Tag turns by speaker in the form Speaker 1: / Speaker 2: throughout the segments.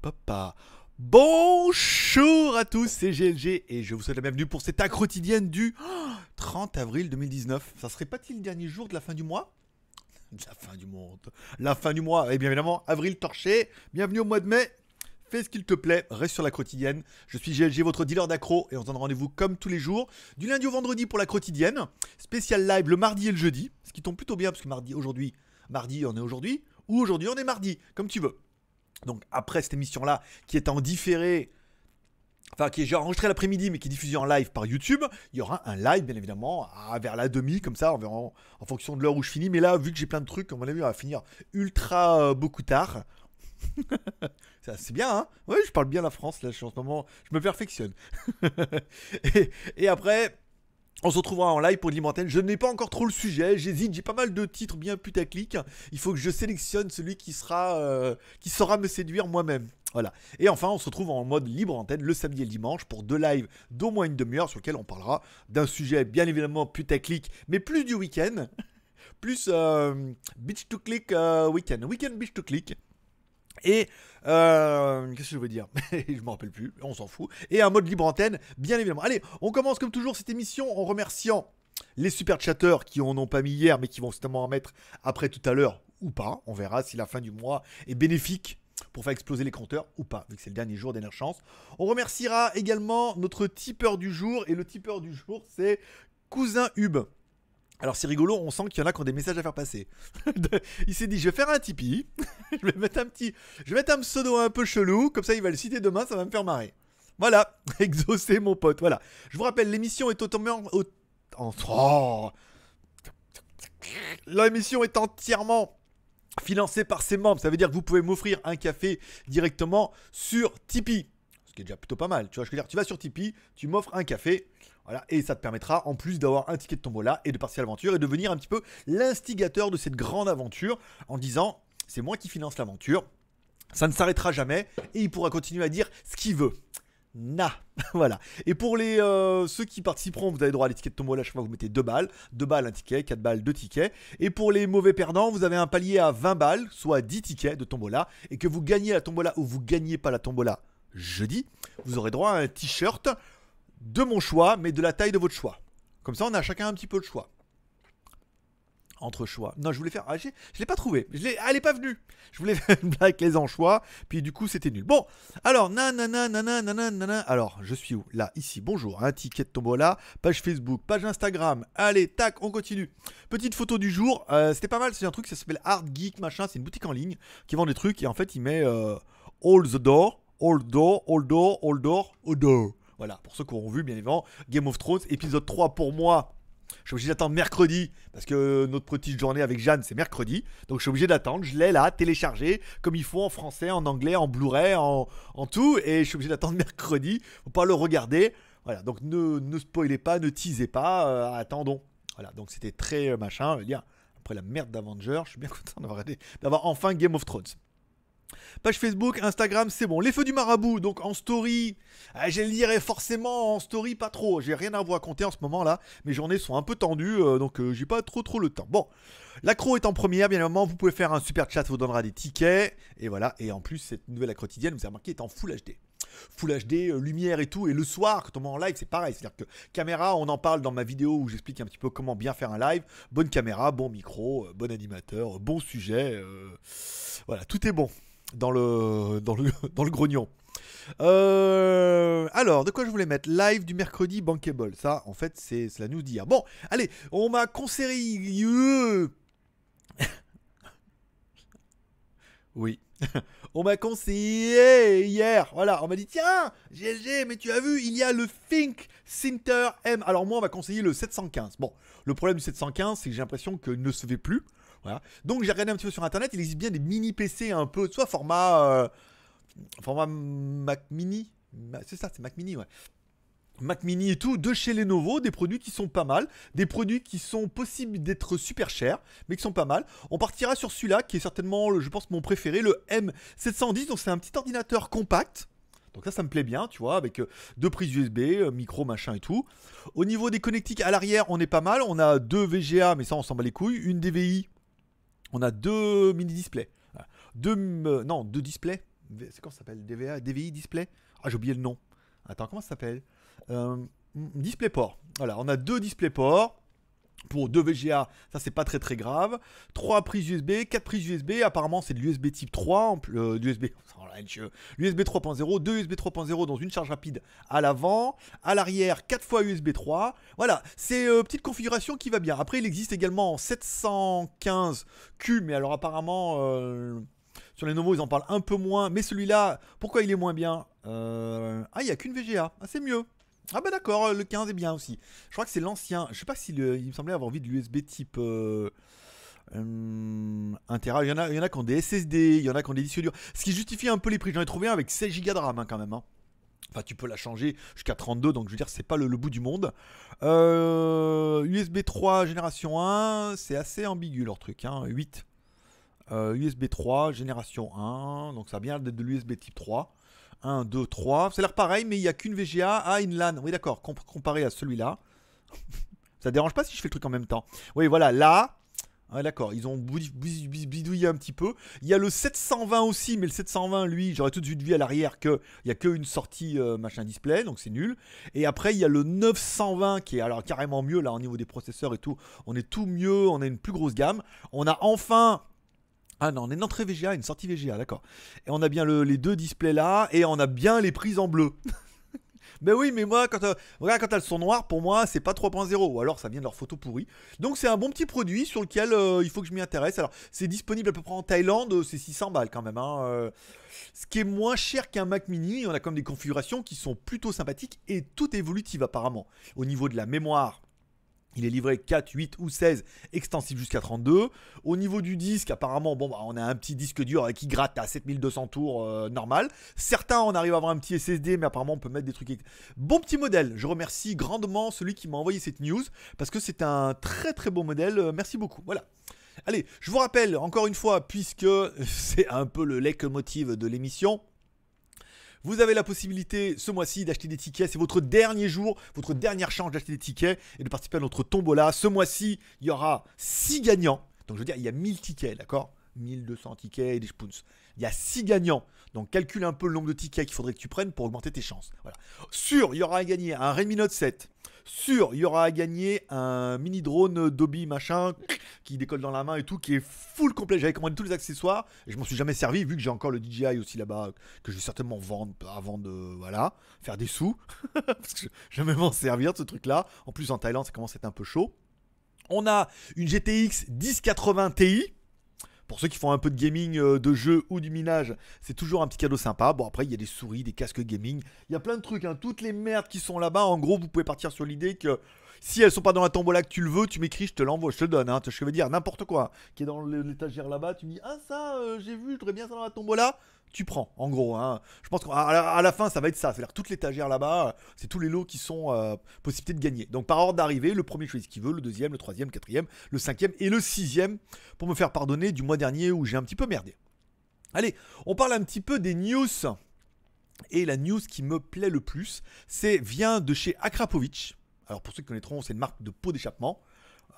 Speaker 1: papa. Bonjour à tous, c'est GLG et je vous souhaite la bienvenue pour cette accro quotidienne du 30 avril 2019. Ça serait pas il le dernier jour de la fin du mois De la fin du monde. La fin du mois, et eh bien évidemment, avril torché. Bienvenue au mois de mai. Fais ce qu'il te plaît, reste sur la quotidienne. Je suis GLG, votre dealer d'accro, et on se donne rendez-vous comme tous les jours, du lundi au vendredi pour la quotidienne. Spécial live le mardi et le jeudi, ce qui tombe plutôt bien parce que mardi aujourd'hui, mardi on est aujourd'hui, ou aujourd'hui on est mardi, comme tu veux donc après cette émission-là, qui est en différé, enfin qui est enregistrée l'après-midi, mais qui est diffusée en live par YouTube, il y aura un live, bien évidemment, vers la demi, comme ça, en fonction de l'heure où je finis. Mais là, vu que j'ai plein de trucs, on mon avis, on va finir ultra euh, beaucoup tard. c'est bien, hein Oui, je parle bien la France, là, je suis en ce moment, je me perfectionne. et après... On se retrouvera en live pour libre antenne. Je n'ai pas encore trop le sujet, j'hésite, j'ai pas mal de titres bien putaclic. Il faut que je sélectionne celui qui sera euh, qui saura me séduire moi-même. Voilà. Et enfin, on se retrouve en mode libre antenne le samedi et le dimanche pour deux lives d'au moins une demi-heure sur lesquels on parlera d'un sujet bien évidemment putaclic, mais plus du week-end, plus euh, beach to click euh, weekend, weekend end week beach to click. Et euh, qu'est-ce que je veux dire Je m'en rappelle plus, on s'en fout. Et un mode libre antenne, bien évidemment. Allez, on commence comme toujours cette émission en remerciant les super chatteurs qui en ont pas mis hier, mais qui vont certainement en mettre après tout à l'heure ou pas. On verra si la fin du mois est bénéfique pour faire exploser les compteurs ou pas, vu que c'est le dernier jour, dernière chance. On remerciera également notre tipeur du jour, et le tipeur du jour, c'est Cousin Hub. Alors c'est rigolo, on sent qu'il y en a qui ont des messages à faire passer. il s'est dit, je vais faire un Tipeee, je vais mettre un petit, je vais mettre un pseudo un peu chelou, comme ça il va le citer demain, ça va me faire marrer. Voilà, exaucé mon pote, voilà. Je vous rappelle, l'émission est entièrement... Oh l'émission est entièrement financée par ses membres. Ça veut dire que vous pouvez m'offrir un café directement sur Tipeee. Ce qui est déjà plutôt pas mal, tu vois, je veux dire, tu vas sur Tipeee, tu m'offres un café, et ça te permettra en plus d'avoir un ticket de tombola et de partir à l'aventure et devenir un petit peu l'instigateur de cette grande aventure en disant c'est moi qui finance l'aventure, ça ne s'arrêtera jamais et il pourra continuer à dire ce qu'il veut. Na, voilà. Et pour les euh, ceux qui participeront, vous avez droit à l'étiquette Tombola, chaque fois vous mettez 2 balles, 2 balles un ticket, 4 balles 2 tickets. Et pour les mauvais perdants, vous avez un palier à 20 balles, soit 10 tickets de Tombola, et que vous gagnez la Tombola ou vous gagnez pas la Tombola jeudi, vous aurez droit à un t-shirt de mon choix, mais de la taille de votre choix. Comme ça, on a chacun un petit peu de choix. Entre choix. Non, je voulais faire. Ah, je l'ai pas trouvé. Je l'ai... Ah, elle n'est pas venue. Je voulais faire une blague les anchois. Puis du coup, c'était nul. Bon, alors, nanana, nanana, nanana. Alors, je suis où Là, ici. Bonjour. Un ticket de tombola. Page Facebook, page Instagram. Allez, tac, on continue. Petite photo du jour. Euh, c'était pas mal. C'est un truc, ça s'appelle Art Geek, machin. C'est une boutique en ligne qui vend des trucs. Et en fait, il met euh, All the Door. All Door, All Door, All Door, All Door. Voilà, pour ceux qui auront vu, bien évidemment, Game of Thrones, épisode 3 pour moi. Je suis obligé d'attendre mercredi, parce que notre petite journée avec Jeanne, c'est mercredi. Donc je suis obligé d'attendre. Je l'ai là, téléchargé, comme il faut, en français, en anglais, en Blu-ray, en, tout. Et je suis obligé d'attendre mercredi. pour pas le regarder. Voilà, donc ne, spoilez pas, ne teasez pas, euh, attendons. Voilà, donc c'était très euh, machin. Après la merde d'Avenger, je suis bien content d'avoir enfin Game of Thrones. Page Facebook, Instagram, c'est bon. Les feux du marabout, donc en story, euh, je le forcément en story, pas trop. J'ai rien à vous raconter en ce moment là. Mes journées sont un peu tendues, euh, donc euh, j'ai pas trop trop le temps. Bon, l'accro est en première, bien évidemment. Vous pouvez faire un super chat, vous donnera des tickets. Et voilà. Et en plus, cette nouvelle accro quotidienne, vous avez remarqué, est en full HD. Full HD, lumière et tout. Et le soir, quand on est en live, c'est pareil. C'est-à-dire que caméra, on en parle dans ma vidéo où j'explique un petit peu comment bien faire un live. Bonne caméra, bon micro, bon animateur, bon sujet. voilà, tout est bon dans le, dans le, dans le grognon. Euh, alors, de quoi je voulais mettre Live du mercredi Bankable. Ça, en fait, c'est la nous d'hier. Bon, allez, on m'a conseillé. oui. on m'a conseillé hier. Voilà, on m'a dit tiens, GLG, mais tu as vu, il y a le Think Center M. Alors, moi, on m'a conseillé le 715. Bon, le problème du 715, c'est que j'ai l'impression qu'il ne se fait plus. Voilà. Donc j'ai regardé un petit peu sur internet, il existe bien des mini PC un peu, soit format, euh, format Mac Mini, c'est ça, c'est Mac Mini, ouais. Mac Mini et tout, de chez Lenovo, des produits qui sont pas mal, des produits qui sont possibles d'être super chers, mais qui sont pas mal. On partira sur celui-là, qui est certainement, je pense, mon préféré, le M710. Donc c'est un petit ordinateur compact. Donc ça, ça me plaît bien, tu vois, avec euh, deux prises USB, euh, micro, machin et tout. Au niveau des connectiques à l'arrière, on est pas mal. On a deux VGA, mais ça, on s'en bat les couilles. Une DVI, on a deux mini-displays. Ah, deux, euh, non, deux displays. C'est comment ça s'appelle DVA DVI display Ah, j'ai oublié le nom. Attends, comment ça s'appelle euh, Display port. Voilà, on a deux display ports pour 2 VGA, ça c'est pas très très grave. 3 prises USB, 4 prises USB, apparemment c'est de l'USB type 3, l'USB USB 3.0, 2 USB 3.0 dans une charge rapide à l'avant, à l'arrière 4 fois USB 3. Voilà, c'est une euh, petite configuration qui va bien. Après il existe également 715Q, mais alors apparemment euh, sur les nouveaux, ils en parlent un peu moins, mais celui-là, pourquoi il est moins bien euh, Ah, il n'y a qu'une VGA, ah, c'est mieux. Ah bah d'accord, euh, le 15 est bien aussi. Je crois que c'est l'ancien. Je sais pas s'il il me semblait avoir envie de l'USB type euh, euh Il y en a, il qui ont des SSD, il y en a qui ont des disques durs. Ce qui justifie un peu les prix. J'en ai trouvé un avec 16 Go de RAM hein, quand même. Hein. Enfin, tu peux la changer jusqu'à 32, donc je veux dire, c'est pas le, bout du monde. USB euh, 3 génération 1, c'est assez ambigu leur truc, hein, 8. USB 3 génération 1, donc ça vient de l'USB type 3. 1, 2, 3. a l'air pareil, mais il n'y a qu'une VGA à une LAN. Oui, d'accord, comparé à celui-là. Ça dérange pas si je fais le truc en même temps. Oui, voilà, là. d'accord, ils ont bidouillé un petit peu. Il y a le 720 aussi, mais le 720, lui, j'aurais tout de suite vu à l'arrière qu'il n'y a qu'une sortie euh, machin display, donc c'est nul. Et après, il y a le 920 qui est alors carrément mieux, là, au niveau des processeurs et tout. On est tout mieux, on a une plus grosse gamme. On a enfin ah non, on est une entrée VGA une sortie VGA, d'accord. Et on a bien les deux displays là, et on a bien les prises en bleu. ben oui, mais moi, quand, euh, quand elles sont noires, pour moi, c'est pas 3.0, ou alors ça vient de leur photo pourrie. Donc c'est un bon petit produit sur lequel euh, il faut que je m'y intéresse. Alors, c'est disponible à peu près en Thaïlande, euh, c'est 600 balles quand même. Hein, ce qui est moins cher qu'un Mac mini, on a comme des configurations qui sont plutôt sympathiques et tout évolutives apparemment. Au niveau de la mémoire, il est livré 4, 8 ou 16, extensif jusqu'à 32. Au niveau du disque, apparemment, bon, bah, on a un petit disque dur euh, qui gratte à 7200 tours euh, normal. Certains, on arrive à avoir un petit SSD, mais apparemment, on peut mettre des trucs. Bon petit modèle. Je remercie grandement celui qui m'a envoyé cette news parce que c'est un très très beau modèle. Euh, merci beaucoup. Voilà. Allez, je vous rappelle encore une fois, puisque c'est un peu le leitmotiv de l'émission. Vous avez la possibilité ce mois-ci d'acheter des tickets. C'est votre dernier jour, votre dernière chance d'acheter des tickets et de participer à notre tombola. Ce mois-ci, il y aura 6 gagnants. Donc je veux dire, il y a 1000 tickets, d'accord 1200 tickets et des spoons. Il y a 6 gagnants. Donc calcule un peu le nombre de tickets qu'il faudrait que tu prennes pour augmenter tes chances. Voilà. Sûr, il y aura à gagner un Redmi Note 7. Sur, il y aura à gagner un mini drone Dobby machin qui décolle dans la main et tout, qui est full complet. J'avais commandé tous les accessoires et je m'en suis jamais servi vu que j'ai encore le DJI aussi là-bas que je vais certainement vendre avant de voilà faire des sous parce que je vais m'en servir de ce truc-là. En plus en Thaïlande ça commence à être un peu chaud. On a une GTX 1080 Ti. Pour ceux qui font un peu de gaming, euh, de jeu ou du minage, c'est toujours un petit cadeau sympa. Bon, après, il y a des souris, des casques gaming, il y a plein de trucs, hein. toutes les merdes qui sont là-bas. En gros, vous pouvez partir sur l'idée que si elles sont pas dans la tombola que tu le veux, tu m'écris, je te l'envoie, je te donne. Hein. je veux dire, n'importe quoi qui est dans l'étagère là-bas, tu me dis, ah ça, euh, j'ai vu, je bien ça dans la tombola. Tu prends, en gros. Hein. Je pense qu'à la, fin, ça va être ça. C'est-à-dire toute l'étagère là-bas, euh, c'est tous les lots qui sont euh, possibilités de gagner. Donc par ordre d'arrivée, le premier choisit ce qu'il veut, le deuxième, le troisième, le quatrième, le cinquième et le sixième, pour me faire pardonner du mois dernier où j'ai un petit peu merdé. Allez, on parle un petit peu des news. Et la news qui me plaît le plus, c'est vient de chez Akrapovic. Alors pour ceux qui connaîtront, c'est une marque de peau d'échappement.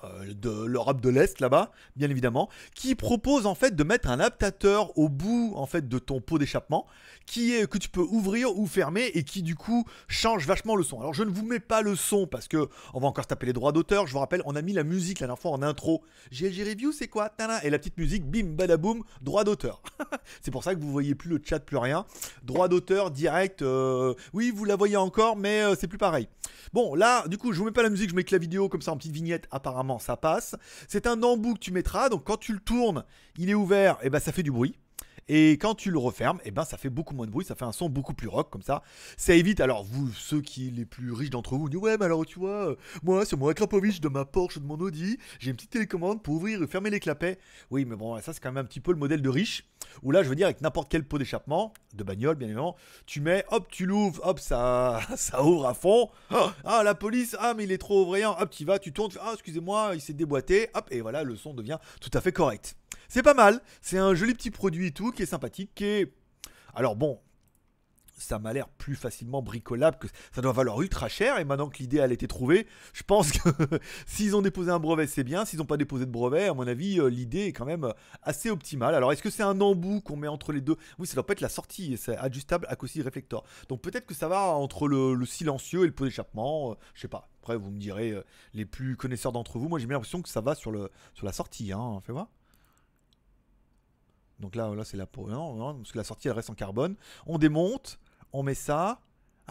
Speaker 1: Euh, de l'Europe de l'Est là-bas, bien évidemment, qui propose en fait de mettre un adaptateur au bout en fait de ton pot d'échappement, qui est que tu peux ouvrir ou fermer et qui du coup change vachement le son. Alors je ne vous mets pas le son parce que on va encore se taper les droits d'auteur. Je vous rappelle, on a mis la musique la dernière fois en intro. GLG Review, c'est quoi Et la petite musique, bim, badaboum, droit d'auteur. c'est pour ça que vous voyez plus le chat, plus rien. Droit d'auteur direct. Euh, oui, vous la voyez encore, mais euh, c'est plus pareil. Bon, là, du coup, je vous mets pas la musique, je mets que la vidéo comme ça en petite vignette apparemment ça passe. C'est un embout que tu mettras, donc quand tu le tournes, il est ouvert, et eh ben ça fait du bruit. Et quand tu le refermes, et eh ben ça fait beaucoup moins de bruit, ça fait un son beaucoup plus rock comme ça. Ça évite, alors vous, ceux qui les plus riches d'entre vous, vous ouais mais alors tu vois, euh, moi c'est mon Akrapovic de ma Porsche de mon Audi, j'ai une petite télécommande pour ouvrir et fermer les clapets. Oui mais bon ça c'est quand même un petit peu le modèle de riche. Ou là, je veux dire, avec n'importe quel pot d'échappement, de bagnole bien évidemment, tu mets, hop, tu l'ouvres, hop, ça, ça ouvre à fond. ah, la police, ah, mais il est trop ouvriant, hop, tu vas, tu tournes, ah, excusez-moi, il s'est déboîté, hop, et voilà, le son devient tout à fait correct. C'est pas mal, c'est un joli petit produit et tout, qui est sympathique, qui est... Alors bon, ça m'a l'air plus facilement bricolable que ça doit valoir ultra cher. Et maintenant que l'idée a été trouvée, je pense que s'ils ont déposé un brevet, c'est bien. S'ils n'ont pas déposé de brevet, à mon avis, euh, l'idée est quand même euh, assez optimale. Alors, est-ce que c'est un embout qu'on met entre les deux Oui, ça doit pas être la sortie. C'est ajustable à cause réflecteur. Donc, peut-être que ça va entre le, silencieux et le pot d'échappement. Euh, je sais pas. Après, vous me direz, les plus connaisseurs d'entre vous, moi j'ai bien l'impression que ça va sur, le, sur la sortie. Hein, fais voir. Donc là, là c'est la peau. non, parce que la sortie, elle reste en carbone. On démonte on met ça.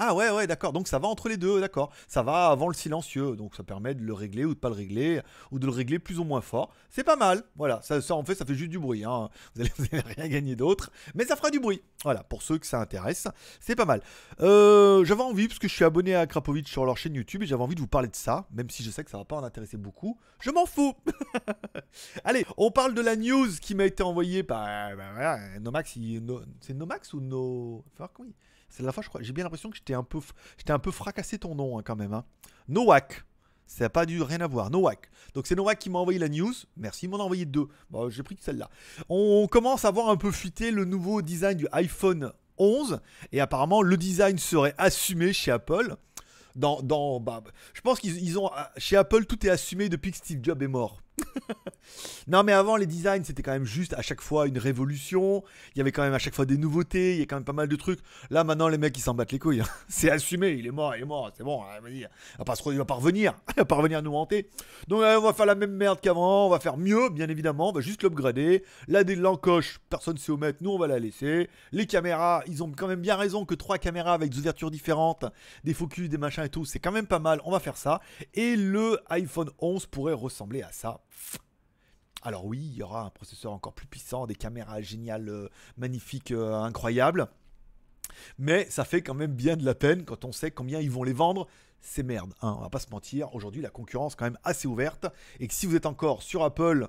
Speaker 1: Ah ouais, ouais, d'accord. Donc ça va entre les deux, d'accord. Ça va avant le silencieux. Donc ça permet de le régler ou de pas le régler, ou de le régler plus ou moins fort. C'est pas mal. Voilà, ça, ça en fait, ça fait juste du bruit. Hein. Vous, n'allez rien gagner d'autre. Mais ça fera du bruit. Voilà, pour ceux que ça intéresse, c'est pas mal. Euh, j'avais envie, parce que je suis abonné à Krapovic sur leur chaîne YouTube, et j'avais envie de vous parler de ça, même si je sais que ça va pas en intéresser beaucoup. Je m'en fous Allez, on parle de la news qui m'a été envoyée par... Bah, Nomax, c'est Nomax ou No... oui. C'est la fois, je crois. J'ai bien l'impression que j'étais un, peu, un peu fracassé ton nom hein, quand même. Hein. Nowak. Ça n'a pas dû rien avoir. Nowak. Donc c'est Nowak qui m'a envoyé la news. Merci, il m'en a envoyé deux. Bon, j'ai pris celle-là. On commence à voir un peu fuiter le nouveau design du iPhone 11. Et apparemment, le design serait assumé chez Apple. Dans, dans bah, je pense qu'ils ont. Euh, chez Apple, tout est assumé depuis que Steve Jobs est mort. non, mais avant, les designs, c'était quand même juste à chaque fois une révolution. Il y avait quand même à chaque fois des nouveautés. Il y a quand même pas mal de trucs. Là, maintenant, les mecs, ils s'en battent les couilles. Hein. C'est assumé. Il est mort, il est mort. C'est bon, hein, il va pas, il va pas revenir. Il va pas revenir nous hanter. Donc, euh, on va faire la même merde qu'avant. On va faire mieux, bien évidemment. On va juste l'upgrader. Là, des l'encoche, personne ne sait omettre. Nous, on va la laisser. Les caméras, ils ont quand même bien raison que trois caméras avec des ouvertures différentes, des focus, des machins et tout, c'est quand même pas mal. On va faire ça. Et le iPhone 11 pourrait ressembler à ça alors oui, il y aura un processeur encore plus puissant, des caméras géniales, euh, magnifiques, euh, incroyables. Mais ça fait quand même bien de la peine quand on sait combien ils vont les vendre. C'est merde, hein, on va pas se mentir. Aujourd'hui, la concurrence est quand même assez ouverte. Et que si vous êtes encore sur Apple,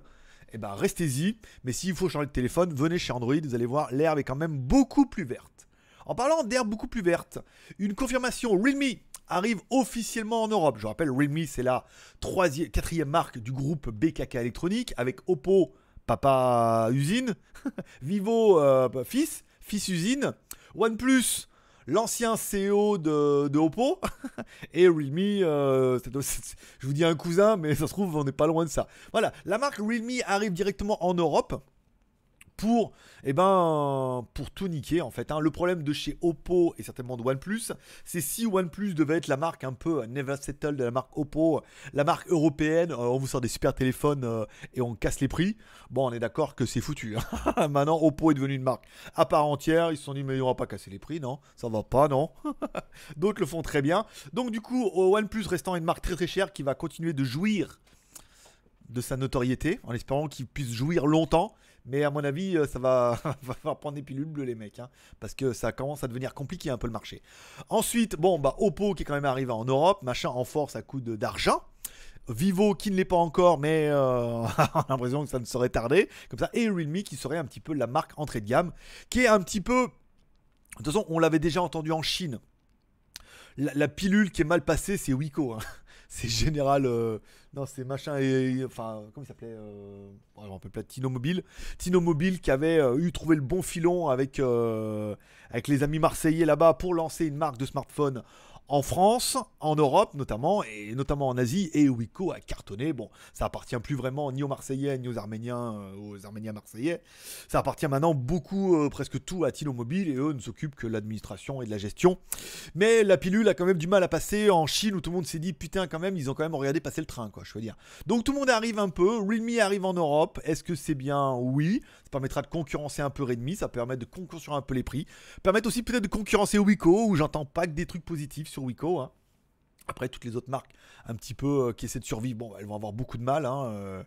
Speaker 1: eh ben restez-y. Mais s'il faut changer de téléphone, venez chez Android. Vous allez voir, l'herbe est quand même beaucoup plus verte. En parlant d'herbe beaucoup plus verte, une confirmation Realme arrive officiellement en Europe. Je rappelle, Realme, c'est la troisième, quatrième marque du groupe BKK Electronique, avec Oppo, papa usine, Vivo, euh, fils, fils usine, OnePlus, l'ancien CEO de, de Oppo et Realme, euh, je vous dis un cousin, mais ça se trouve, on n'est pas loin de ça. Voilà, la marque Realme arrive directement en Europe pour, eh ben, pour tout niquer en fait. Hein. Le problème de chez Oppo et certainement de OnePlus, c'est si OnePlus devait être la marque un peu never settle de la marque Oppo, la marque européenne, euh, on vous sort des super téléphones euh, et on casse les prix. Bon, on est d'accord que c'est foutu. Hein. Maintenant, Oppo est devenu une marque à part entière. Ils se sont dit, mais on va pas casser les prix, non Ça va pas, non D'autres le font très bien. Donc du coup, OnePlus restant une marque très très chère qui va continuer de jouir de sa notoriété en espérant qu'il puisse jouir longtemps mais à mon avis, euh, ça va, va prendre des pilules bleues, les mecs. Hein, parce que ça commence à devenir compliqué un peu le marché. Ensuite, bon, bah, Oppo qui est quand même arrivé en Europe, machin en force à coup d'argent. Vivo qui ne l'est pas encore, mais euh, on a l'impression que ça ne serait tardé. Comme ça. Et Realme qui serait un petit peu la marque entrée de gamme. Qui est un petit peu. De toute façon, on l'avait déjà entendu en Chine. La, pilule qui est mal passée, c'est Wiko. Hein c'est général. Euh, non, c'est machin et, Enfin, comment il s'appelait On peut pas Tino Mobile. Tino qui avait euh, eu trouvé le bon filon avec, euh, avec les amis marseillais là-bas pour lancer une marque de smartphone en France, en Europe notamment, et notamment en Asie, et Wiko a cartonné. Bon, ça appartient plus vraiment ni aux Marseillais, ni aux Arméniens, euh, aux Arméniens marseillais. Ça appartient maintenant beaucoup, euh, presque tout à Tilo Mobile, et eux ne s'occupent que de l'administration et de la gestion. Mais la pilule a quand même du mal à passer en Chine, où tout le monde s'est dit, putain, quand même, ils ont quand même regardé passer le train, quoi, je veux dire. Donc tout le monde arrive un peu, Realme arrive en Europe, est-ce que c'est bien Oui, ça permettra de concurrencer un peu Redmi, ça permet de concurrencer un peu les prix, permettre aussi peut-être de concurrencer Wiko, où j'entends pas que des trucs positifs sur Wiko. Hein. Après, toutes les autres marques un petit peu euh, qui essaient de survivre, bon, bah, elles vont avoir beaucoup de mal. Hein, euh...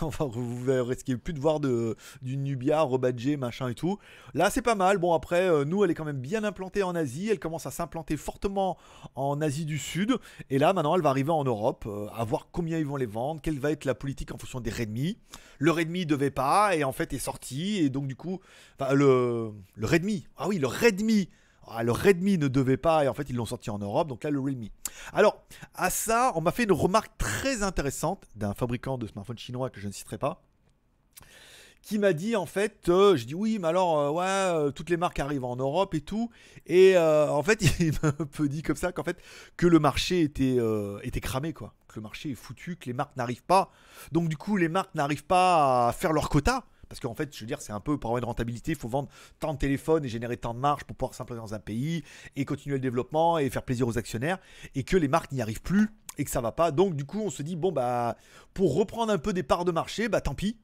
Speaker 1: enfin, vous risquez plus de voir de, du Nubia, rebadgé, machin et tout. Là, c'est pas mal. Bon, après, euh, nous, elle est quand même bien implantée en Asie. Elle commence à s'implanter fortement en Asie du Sud. Et là, maintenant, elle va arriver en Europe. Euh, à voir combien ils vont les vendre, quelle va être la politique en fonction des Redmi. Le Redmi devait pas, et en fait, est sorti. Et donc, du coup, le, le Redmi, ah oui, le Redmi alors ah, le Redmi ne devait pas, et en fait, ils l'ont sorti en Europe, donc là, le Redmi. Alors, à ça, on m'a fait une remarque très intéressante d'un fabricant de smartphones chinois que je ne citerai pas, qui m'a dit, en fait, euh, je dis oui, mais alors, euh, ouais, euh, toutes les marques arrivent en Europe et tout, et en fait, il m'a un peu dit comme ça qu'en fait, que le marché était, était cramé, quoi. Que le marché est foutu, que les marques n'arrivent pas. Donc, du coup, les marques n'arrivent pas à faire leur quota. Parce qu'en fait, je veux dire, c'est un peu par de rentabilité, il faut vendre tant de téléphones et générer tant de marge pour pouvoir s'implanter dans un pays et continuer le développement et faire plaisir aux actionnaires et que les marques n'y arrivent plus et que ça va pas. Donc du coup, on se dit bon bah pour reprendre un peu des parts de marché, bah tant pis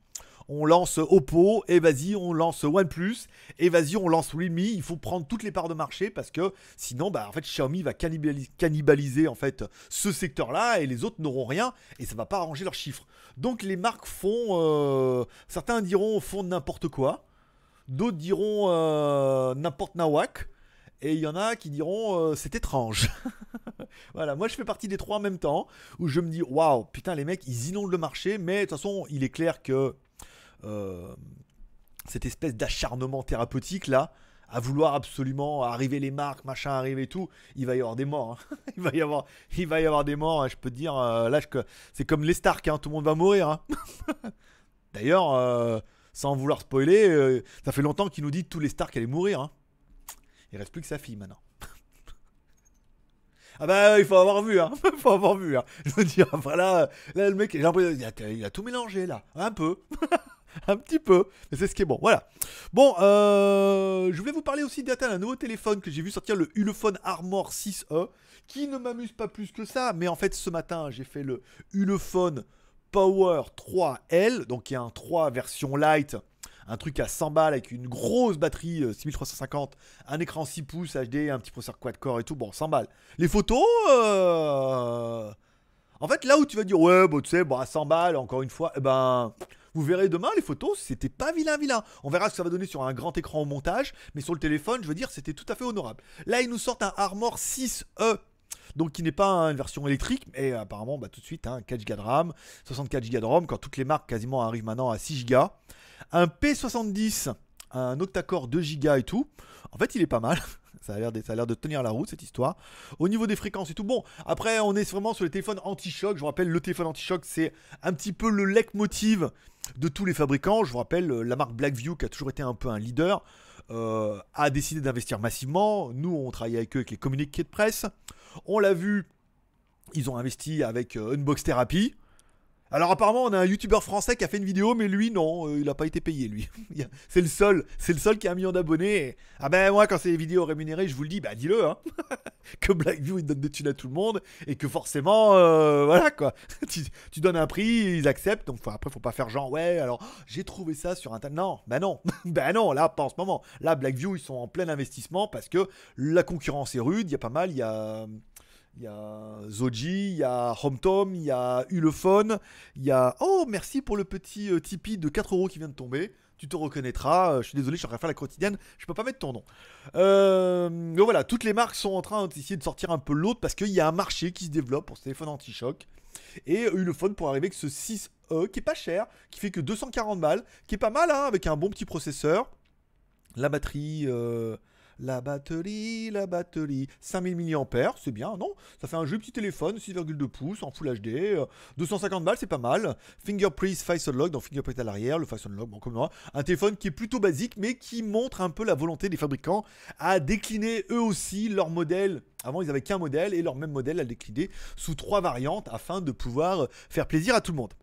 Speaker 1: on lance Oppo, et vas-y, on lance OnePlus, et vas-y, on lance Realme. Il faut prendre toutes les parts de marché parce que sinon, bah, en fait, Xiaomi va cannibaliser en fait ce secteur-là et les autres n'auront rien et ça va pas arranger leurs chiffres. Donc les marques font, euh, certains diront font n'importe quoi, d'autres diront euh, n'importe nawak. Et il y en a qui diront euh, c'est étrange. voilà, moi je fais partie des trois en même temps où je me dis waouh, putain, les mecs ils inondent le marché, mais de toute façon, il est clair que euh, cette espèce d'acharnement thérapeutique là à vouloir absolument arriver les marques, machin, arriver tout, il va y avoir des morts. Hein. Il, va y avoir, il va y avoir des morts, hein. je peux te dire. Euh, là, c'est comme les Stark, hein. tout le monde va mourir. D'ailleurs, euh, sans vouloir spoiler, ça fait longtemps qu'il nous dit tous les Stark allaient mourir. Il reste plus que sa fille maintenant. ah bah il faut avoir vu, il faut avoir vu. Je veux dire, voilà, là le mec, il a, il a tout mélangé là, un peu. un petit peu, mais c'est ce qui est bon. Voilà. Bon, euh, je voulais vous parler aussi un nouveau téléphone que j'ai vu sortir, le Ulefone Armor 6E, qui ne m'amuse pas plus que ça, mais en fait ce matin j'ai fait le Ulefone Power 3L, donc il y a un 3 version light, un truc à 100 balles avec une grosse batterie 6350, euh, un écran 6 pouces HD, un petit processeur quad-core et tout, bon 100 balles. Les photos... Euh, en fait là où tu vas dire ouais, bon, bah, tu sais, à bah, 100 balles, encore une fois, eh ben... Vous verrez demain les photos, c'était pas vilain, vilain. On verra ce que ça va donner sur un grand écran au montage, mais sur le téléphone, je veux dire, c'était tout à fait honorable. Là, ils nous sortent un Armor 6E. Donc qui n'est pas une version électrique, mais apparemment bah, tout de suite un 4 Go de RAM, 64 Go de ROM, quand toutes les marques quasiment arrivent maintenant à 6 Go. Un P70, un octa-core 2 Go et tout. En fait il est pas mal. Ça a l'air de, tenir la route cette histoire. Au niveau des fréquences et tout, bon, après on est vraiment sur les téléphones anti-choc. Je vous rappelle, le téléphone anti-choc, c'est un petit peu le leitmotiv de tous les fabricants. Je vous rappelle, euh, la marque Blackview, qui a toujours été un peu un leader, euh, a décidé d'investir massivement. Nous, on travaille avec eux avec les communiqués de presse. On l'a vu, ils ont investi avec euh, Unbox Therapy. Alors apparemment, on a un youtubeur français qui a fait une vidéo, mais lui, non, euh, il n'a pas été payé, lui. c'est le seul, c'est le seul qui a un million d'abonnés. Ah ben moi, quand c'est des vidéos rémunérées, je vous le dis, bah dis-le, hein. que Blackview, il donne des thunes à tout le monde, et que forcément, euh, voilà quoi. tu, donnes un prix, ils acceptent, donc après, faut pas faire genre, ouais, alors j'ai trouvé ça sur Internet. Non, ben non, ben non, là, pas en ce moment. Là, Blackview, ils sont en plein investissement parce que la concurrence est rude, il y a pas mal, il y a... Il y a Zoji, il y a Homtom, il y a Ulefone, il y a Oh, merci pour le petit euh, Tipeee de 4 euros qui vient de tomber. Tu te reconnaîtras. Euh, je suis désolé, je suis en train de faire la quotidienne. Je ne peux pas mettre ton nom. Euh, donc voilà, toutes les marques sont en train d'essayer de sortir un peu l'autre parce qu'il y a un marché qui se développe pour ce téléphone anti-choc. Et Ulefone pour arriver avec ce 6E qui est pas cher, qui fait que 240 balles, qui est pas mal hein, avec un bon petit processeur, la batterie. La batterie, la batterie. 5000 mAh, c'est bien, non Ça fait un joli petit téléphone, 6,2 pouces, en Full HD. 250 euh, balles, c'est pas mal. Fingerprint Face Unlock, donc Fingerprint à l'arrière, le Face Unlock, bon, comme moi. Un téléphone qui est plutôt basique, mais qui montre un peu la volonté des fabricants à décliner eux aussi leur modèle avant, ils n'avaient qu'un modèle et leur même modèle à décliner sous trois variantes afin de pouvoir euh, faire plaisir à tout le monde.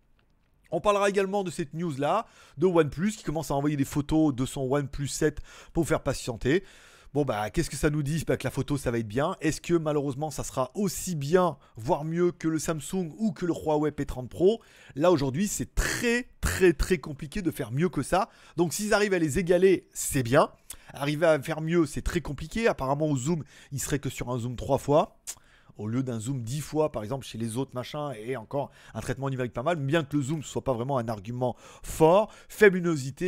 Speaker 1: On parlera également de cette news là, de OnePlus qui commence à envoyer des photos de son OnePlus 7 pour faire patienter. Bon bah qu'est-ce que ça nous dit Pas que la photo ça va être bien. Est-ce que malheureusement ça sera aussi bien, voire mieux que le Samsung ou que le Huawei P30 Pro Là aujourd'hui c'est très très très compliqué de faire mieux que ça. Donc s'ils arrivent à les égaler, c'est bien. Arriver à faire mieux, c'est très compliqué. Apparemment au zoom, il serait que sur un zoom trois fois au lieu d'un zoom 10 fois, par exemple, chez les autres machins, et encore un traitement numérique pas mal, bien que le zoom ne soit pas vraiment un argument fort, faible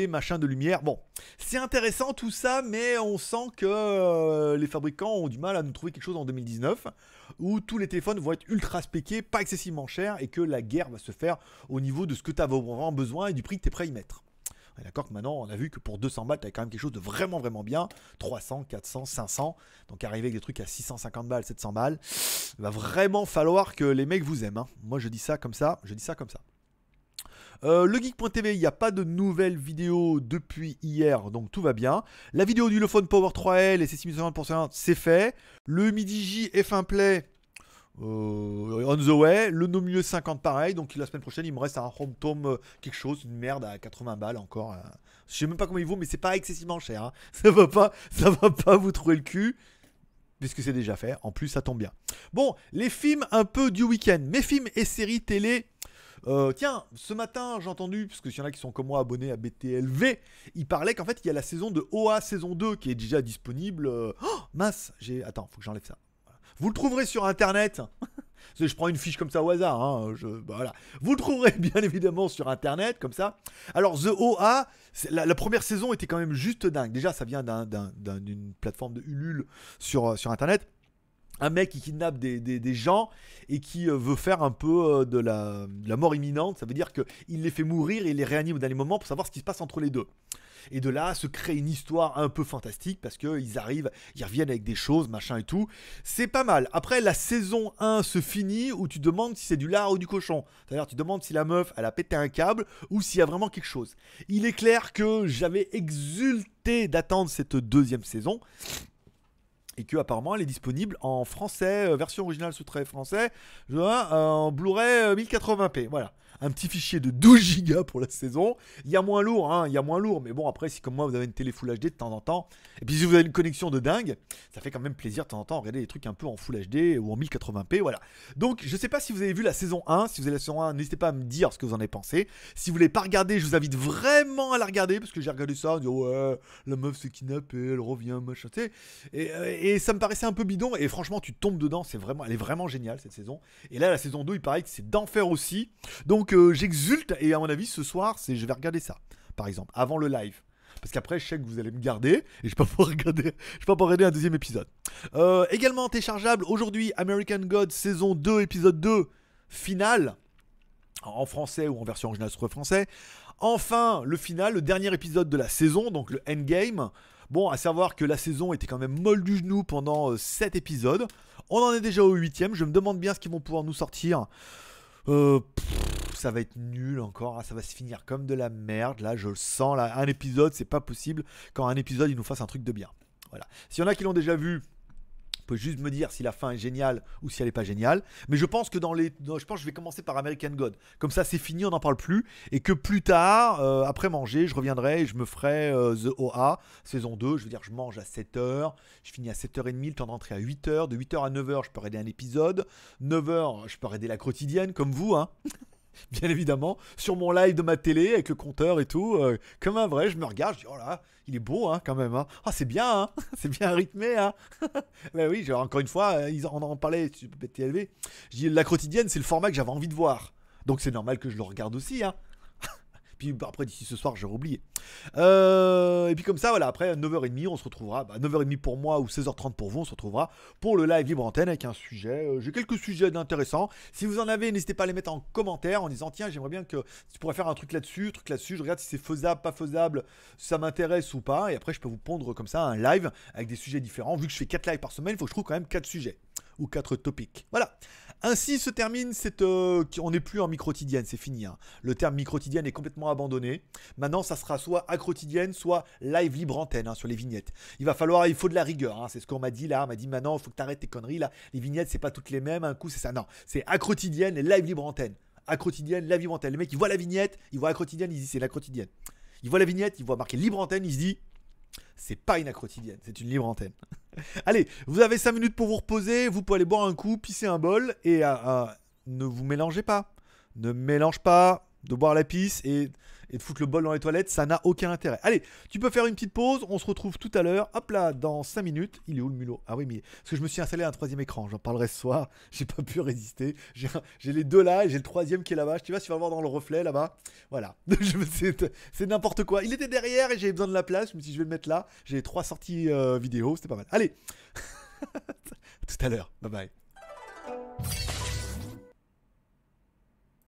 Speaker 1: machin de lumière. Bon, c'est intéressant tout ça, mais on sent que euh, les fabricants ont du mal à nous trouver quelque chose en 2019 où tous les téléphones vont être ultra spéqués, pas excessivement chers, et que la guerre va se faire au niveau de ce que tu as vraiment besoin et du prix que tu es prêt à y mettre d'accord que maintenant, on a vu que pour 200 balles, tu as quand même quelque chose de vraiment, vraiment bien. 300, 400, 500. Donc arriver avec des trucs à 650 balles, 700 balles, va vraiment falloir que les mecs vous aiment. Hein. Moi, je dis ça comme ça, je dis ça comme ça. Euh, le geek.tv, il n'y a pas de nouvelles vidéos depuis hier, donc tout va bien. La vidéo du Lephone Power 3L et ses 6050%, c'est fait. Le Midi F1 Play, euh, on the way, le nom mieux 50 pareil, donc la semaine prochaine il me reste un home tome euh, quelque chose, une merde à 80 balles encore. Euh. Je sais même pas comment il vaut, mais c'est pas excessivement cher. Hein. Ça va pas, ça va pas vous trouver le cul. Puisque c'est déjà fait, en plus ça tombe bien. Bon, les films un peu du week-end, mes films et séries télé. tiens, ce matin j'ai entendu, parce que s'il y en a qui sont comme moi abonnés à BTLV, il parlait qu'en fait il y a la saison de OA saison 2 qui est déjà disponible. Oh mince, j'ai. Attends, faut que j'enlève ça. Vous le trouverez sur Internet. Je prends une fiche comme ça au hasard. Hein, bah, Vous le trouverez bien évidemment sur Internet, comme ça. Alors, The OA, la, première saison était quand même juste dingue. Déjà, ça vient d'une plateforme de Ulule sur euh, Internet un mec qui kidnappe des, gens et qui euh, veut faire un peu euh, de la, mort imminente. Ça veut dire qu'il les fait mourir et les réanime au dernier moment pour savoir ce qui se passe entre les deux. Et de là se crée une histoire un peu fantastique parce qu'ils arrivent, ils reviennent avec des choses, machin et tout. C'est pas mal. Après, la saison 1 se finit où tu demandes si c'est du lard ou du cochon. C'est-à-dire, tu demandes si la meuf, elle a pété un câble ou s'il y a vraiment quelque chose. Il est clair que j'avais exulté d'attendre cette deuxième saison et que apparemment elle est disponible en français, euh, version originale sous-trait français, euh, en Blu-ray 1080p. Euh, voilà un petit fichier de 12 gigas pour la saison. Il y a moins lourd, hein, il y a moins lourd, mais bon, après, si comme moi, vous avez une télé Full HD de temps en temps, et puis si vous avez une connexion de dingue, ça fait quand même plaisir de temps en temps regarder des trucs un peu en Full HD ou en 1080p, voilà. Donc, je sais pas si vous avez vu la saison 1, si vous avez la saison 1, n'hésitez pas à me dire ce que vous en avez pensé. Si vous ne l'avez pas regardé, je vous invite vraiment à la regarder, parce que j'ai regardé ça, on dit, ouais, la meuf se kidnappe, elle revient, machin, tu euh, Et, ça me paraissait un peu bidon, et franchement, tu tombes dedans, c'est vraiment, elle est vraiment géniale cette saison. Et là, la saison 2, il paraît que c'est d'enfer aussi. Donc, j'exulte et à mon avis ce soir, c'est je vais regarder ça, par exemple, avant le live. Parce qu'après, je sais que vous allez me garder et je vais pas regarder, je pas regarder un deuxième épisode. Euh, également téléchargeable aujourd'hui American God saison 2 épisode 2 finale en français ou en version originale sur le français. Enfin, le final, le dernier épisode de la saison, donc le endgame. Bon, à savoir que la saison était quand même molle du genou pendant 7 euh, épisodes. On en est déjà au 8 Je me demande bien ce qu'ils vont pouvoir nous sortir. Euh, ça va être nul encore, ah, ça va se finir comme de la merde. Là, je le sens. Là, un épisode, c'est pas possible. Quand un épisode, il nous fasse un truc de bien. Voilà. S'il y en a qui l'ont déjà vu, peut juste me dire si la fin est géniale ou si elle n'est pas géniale. Mais je pense que dans les. je pense que je vais commencer par American God. Comme ça, c'est fini, on n'en parle plus. Et que plus tard, euh, après manger, je reviendrai et je me ferai euh, The OA, saison 2. Je veux dire, je mange à 7h, je finis à 7h30, le temps d'entrer à 8h. De 8h à 9h, je peux aider un épisode. 9h, je peux aider la quotidienne, comme vous, hein. bien évidemment, sur mon live de ma télé avec le compteur et tout. Euh, comme un vrai, je me regarde, je dis oh là, il est beau hein, quand même. Hein. Ah, c'est bien, hein. c'est bien rythmé. Hein ben oui, encore une fois, euh, ils en, en parlaient sur PTLV. Je dis la quotidienne, c'est le format que j'avais envie de voir. Donc c'est normal que je le regarde aussi. Hein. Puis bah, après, d'ici ce soir, j'aurais oublié. Euh, et puis comme ça, voilà, après 9h30, on se retrouvera. Bah, 9h30 pour moi ou 16h30 pour vous, on se retrouvera pour le live libre antenne avec un sujet. Euh, j'ai quelques sujets d'intéressants. Si vous en avez, n'hésitez pas à les mettre en commentaire en disant tiens, j'aimerais bien que tu pourrais faire un truc là-dessus, truc là-dessus. Je regarde si c'est faisable, pas faisable, ça m'intéresse ou pas. Et après, je peux vous pondre comme ça un live avec des sujets différents. Vu que je fais 4 lives par semaine, il faut que je trouve quand même 4 sujets ou 4 topics. Voilà. Ainsi se termine cette... Euh, on n'est plus en microtidienne, c'est fini. Hein. Le terme microtidienne est complètement abandonné. Maintenant, ça sera soit acrotidienne, soit live libre antenne hein, sur les vignettes. Il va falloir... Il faut de la rigueur. Hein. C'est ce qu'on m'a dit là. On m'a dit maintenant, il faut que tu arrêtes tes conneries là. Les vignettes, c'est pas toutes les mêmes. Un coup, c'est ça. Non, c'est acrotidienne et live libre antenne. Acrotidienne, live libre antenne. Les mecs, ils voient la vignette, ils voient acrotidienne, ils disent c'est la quotidienne. Ils voient la vignette, ils voient marqué libre antenne, ils se dit. C'est pas une acrotidienne, c'est une libre antenne. Allez, vous avez 5 minutes pour vous reposer, vous pouvez aller boire un coup, pisser un bol et euh, euh, ne vous mélangez pas. Ne mélange pas de boire la pisse et et de foutre le bol dans les toilettes, ça n'a aucun intérêt. Allez, tu peux faire une petite pause, on se retrouve tout à l'heure. Hop là, dans 5 minutes. Il est où le mulot Ah oui, mais parce que je me suis installé un troisième écran, j'en parlerai ce soir, j'ai pas pu résister. J'ai les deux là et j'ai le troisième qui est là-bas. Tu vois, tu vas le voir dans le reflet là-bas. Voilà, c'est n'importe quoi. Il était derrière et j'avais besoin de la place, Mais si je vais le mettre là. J'ai trois sorties euh, vidéo, c'était pas mal. Allez, tout à l'heure, bye bye.